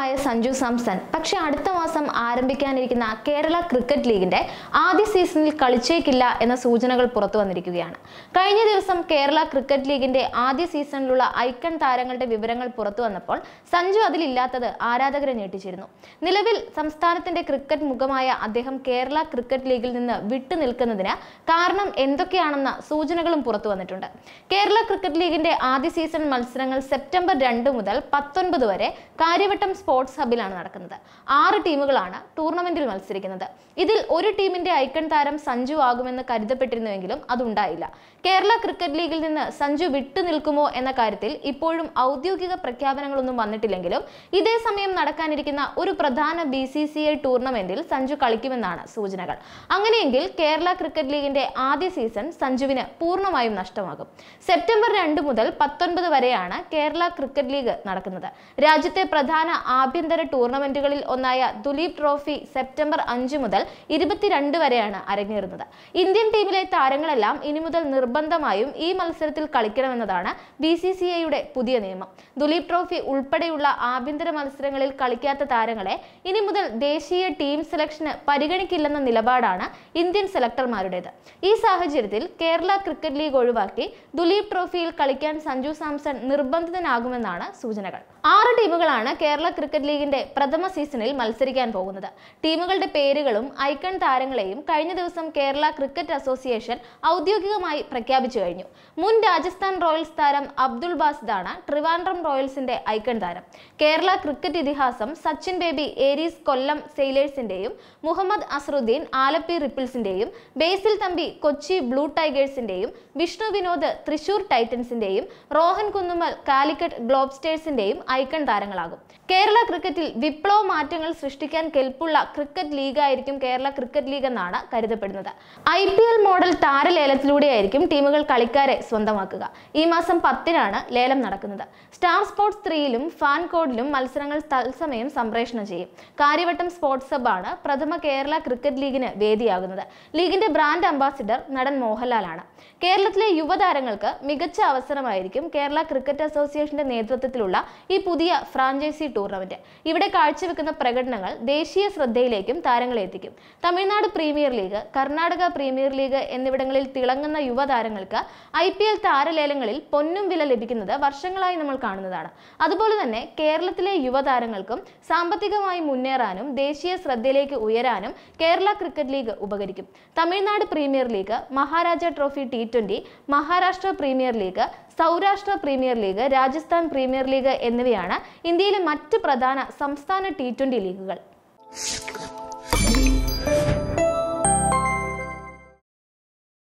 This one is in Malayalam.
താരമായ സഞ്ജു സാംസൺ പക്ഷെ അടുത്ത മാസം ആരംഭിക്കാനിരിക്കുന്ന കേരള ക്രിക്കറ്റ് ലീഗിന്റെ ആദ്യ സീസണിൽ കളിച്ചേക്കില്ല എന്ന സൂചനകൾ പുറത്തു വന്നിരിക്കുകയാണ് കഴിഞ്ഞ ദിവസം കേരള ക്രിക്കറ്റ് ലീഗിന്റെ ആദ്യ സീസണിലുള്ള ഐക്കൺ താരങ്ങളുടെ വിവരങ്ങൾ പുറത്തു വന്നപ്പോൾ സഞ്ജു അതിലില്ലാത്തത് ആരാധകരെ ഞെട്ടിച്ചിരുന്നു നിലവിൽ സംസ്ഥാനത്തിന്റെ ക്രിക്കറ്റ് മുഖമായ അദ്ദേഹം കേരള ക്രിക്കറ്റ് ലീഗിൽ നിന്ന് വിട്ടു നിൽക്കുന്നതിന് കാരണം എന്തൊക്കെയാണെന്ന സൂചനകളും പുറത്തു വന്നിട്ടുണ്ട് കേരള ക്രിക്കറ്റ് ലീഗിന്റെ ആദ്യ സീസൺ മത്സരങ്ങൾ സെപ്റ്റംബർ രണ്ട് മുതൽ പത്തൊൻപത് വരെ കാര്യവട്ടം സ്പോർട്സ് ഹബിലാണ് നടക്കുന്നത് ആറ് ടീമുകളാണ് ടൂർണമെന്റിൽ മത്സരിക്കുന്നത് ഇതിൽ ഒരു ടീമിന്റെ ഐക്കൺ താരം സഞ്ജു ആകുമെന്ന് കരുതപ്പെട്ടിരുന്നുവെങ്കിലും അതുണ്ടായില്ല കേരള ക്രിക്കറ്റ് ലീഗിൽ നിന്ന് സഞ്ജു വിട്ടു നിൽക്കുമോ എന്ന കാര്യത്തിൽ ഇപ്പോഴും ഔദ്യോഗിക പ്രഖ്യാപനങ്ങളൊന്നും വന്നിട്ടില്ലെങ്കിലും ഇതേ സമയം നടക്കാനിരിക്കുന്ന ഒരു പ്രധാന ബി സി സി ഐ ടൂർണമെന്റിൽ സഞ്ജു കളിക്കുമെന്നാണ് സൂചനകൾ അങ്ങനെയെങ്കിൽ കേരള ക്രിക്കറ്റ് ലീഗിന്റെ ആദ്യ സീസൺ സഞ്ജുവിന് പൂർണ്ണമായും നഷ്ടമാകും സെപ്റ്റംബർ രണ്ട് മുതൽ പത്തൊൻപത് വരെയാണ് കേരള ക്രിക്കറ്റ് ലീഗ് നടക്കുന്നത് രാജ്യത്തെ പ്രധാന ആഭ്യന്തര ടൂർണമെന്റുകളിൽ ഒന്നായ ദുലീപ് ട്രോഫി സെപ്റ്റംബർ അഞ്ച് മുതൽ ഇരുപത്തിരണ്ട് വരെയാണ് അരങ്ങേറുന്നത് ഇന്ത്യൻ ടീമിലെ താരങ്ങളെല്ലാം ഇനി മുതൽ നിർബന്ധമായും ഈ മത്സരത്തിൽ കളിക്കണമെന്നതാണ് ബി സി സി ഐയുടെ പുതിയ നിയമം ദുലീപ് ട്രോഫി ഉൾപ്പെടെയുള്ള ആഭ്യന്തര മത്സരങ്ങളിൽ കളിക്കാത്ത താരങ്ങളെ ഇനി മുതൽ ദേശീയ ടീം സെലക്ഷന് പരിഗണിക്കില്ലെന്ന നിലപാടാണ് ഇന്ത്യൻ സെലക്ടർമാരുടേത് ഈ സാഹചര്യത്തിൽ കേരള ക്രിക്കറ്റ് ലീഗ് ഒഴിവാക്കി ദുലീപ് ട്രോഫിയിൽ കളിക്കാൻ സഞ്ജു സാംസൺ നിർബന്ധിതനാകുമെന്നാണ് സൂചനകൾ ആറ് ടീമുകളാണ് കേരള ക്രിക്കറ്റ് ലീഗിന്റെ പ്രഥമ സീസണിൽ മത്സരിക്കാൻ പോകുന്നത് ടീമുകളുടെ പേരുകളും ഐക്കൺ താരങ്ങളെയും കഴിഞ്ഞ ദിവസം കേരള ക്രിക്കറ്റ് അസോസിയേഷൻ ഔദ്യോഗികമായി പ്രഖ്യാപിച്ചു കഴിഞ്ഞു മുൻ രാജസ്ഥാൻ റോയൽസ് താരം അബ്ദുൾ ബാസിദാണ് ട്രിവാൻഡ്രം റോയൽസിന്റെ ഐക്കൺ താരം കേരള ക്രിക്കറ്റ് ഇതിഹാസം സച്ചിൻ ബേബി ഏരീസ് കൊല്ലം സെയിലേഴ്സിന്റെയും മുഹമ്മദ് അസറുദ്ദീൻ ആലപ്പി റിപ്പിൾസിന്റെയും ബേസിൽ തമ്പി കൊച്ചി ബ്ലൂ ടൈഗേഴ്സിന്റെയും വിഷ്ണു വിനോദ് തൃശൂർ ടൈറ്റൻസിന്റെയും റോഹൻ കുന്നുമൽ കാലിക്കറ്റ് ഗ്ലോബ്സ്റ്റേഴ്സിന്റെയും ഐക്കൺ താരങ്ങളാകും കേരള കേരള ക്രിക്കറ്റിൽ വിപ്ലവ മാറ്റങ്ങൾ സൃഷ്ടിക്കാൻ കെൽപ്പുള്ള ക്രിക്കറ്റ് ലീഗ് ആയിരിക്കും കേരള ക്രിക്കറ്റ് ലീഗ് എന്നാണ് കരുതപ്പെടുന്നത് ഐ പി എൽ മോഡൽ താരലേലത്തിലൂടെയായിരിക്കും ടീമുകൾ കളിക്കാരെ സ്വന്തമാക്കുക ഈ മാസം പത്തിനാണ് ലേലം നടക്കുന്നത് സ്റ്റാർ സ്പോർട്സ് ത്രീയിലും ഫാൻ കോഡിലും മത്സരങ്ങൾ തത്സമയം സംപ്രേഷണം ചെയ്യും കാര്യവട്ടം സ്പോർട്സ് ആണ് പ്രഥമ കേരള ക്രിക്കറ്റ് ലീഗിന് വേദിയാകുന്നത് ലീഗിന്റെ ബ്രാൻഡ് അംബാസിഡർ നടൻ മോഹൻലാലാണ് കേരളത്തിലെ യുവതാരങ്ങൾക്ക് മികച്ച അവസരമായിരിക്കും കേരള ക്രിക്കറ്റ് അസോസിയേഷന്റെ നേതൃത്വത്തിലുള്ള ഈ പുതിയ ഫ്രാഞ്ചൈസി ടൂർണമെന്റ് ടൂർണമെന്റ് ഇവിടെ കാഴ്ചവെക്കുന്ന പ്രകടനങ്ങൾ ദേശീയ ശ്രദ്ധയിലേക്കും താരങ്ങളെ എത്തിക്കും Tamil Nadu premier league Karnataka premier league എന്നിവിടങ്ങളിൽ തിളങ്ങുന്ന യുവതാരങ്ങൾക്ക് ഐ പി എൽ താരലേലങ്ങളിൽ പൊന്നും വില ലഭിക്കുന്നത് വർഷങ്ങളായി നമ്മൾ കാണുന്നതാണ് അതുപോലെ തന്നെ കേരളത്തിലെ യുവതാരങ്ങൾക്കും സാമ്പത്തികമായി മുന്നേറാനും ദേശീയ ശ്രദ്ധയിലേക്ക് ഉയരാനും കേരള ക്രിക്കറ്റ് ലീഗ് ഉപകരിക്കും Tamil Nadu premier league Maharaja trophy T twenty Maharashtra premier league Saurashtra premier league Rajasthan premier league എന്നിവയാണ് ഇന്ത്യയിലെ മറ്റ് പ്രധാന സംസ്ഥാന ടി ലീഗുകൾ